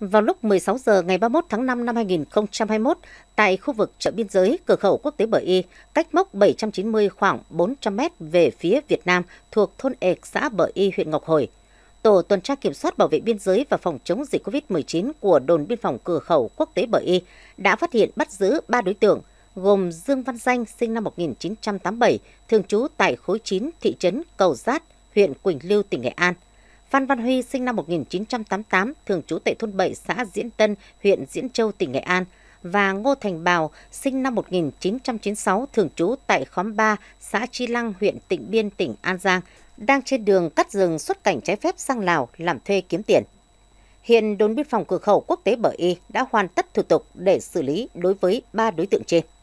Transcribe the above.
Vào lúc 16 giờ ngày 31 tháng 5 năm 2021, tại khu vực chợ biên giới cửa khẩu quốc tế Bờ Y, cách mốc 790 khoảng 400 m về phía Việt Nam thuộc thôn Ếch, xã Bờ Y, huyện Ngọc Hồi, Tổ tuần tra kiểm soát bảo vệ biên giới và phòng chống dịch COVID-19 của đồn biên phòng cửa khẩu quốc tế Bờ Y đã phát hiện bắt giữ 3 đối tượng gồm Dương Văn Danh sinh năm 1987, thường trú tại khối 9 thị trấn Cầu Giát, huyện Quỳnh Lưu, tỉnh Nghệ An – Phan Văn Huy sinh năm 1988, thường trú tại thôn 7 xã Diễn Tân, huyện Diễn Châu, tỉnh Nghệ An và Ngô Thành Bảo sinh năm 1996, thường trú tại khóm 3 xã Chi Lăng, huyện Tịnh Biên, tỉnh An Giang, đang trên đường cắt rừng xuất cảnh trái phép sang Lào làm thuê kiếm tiền. Hiện đồn biên phòng cửa khẩu quốc tế Bờ Y đã hoàn tất thủ tục để xử lý đối với ba đối tượng trên.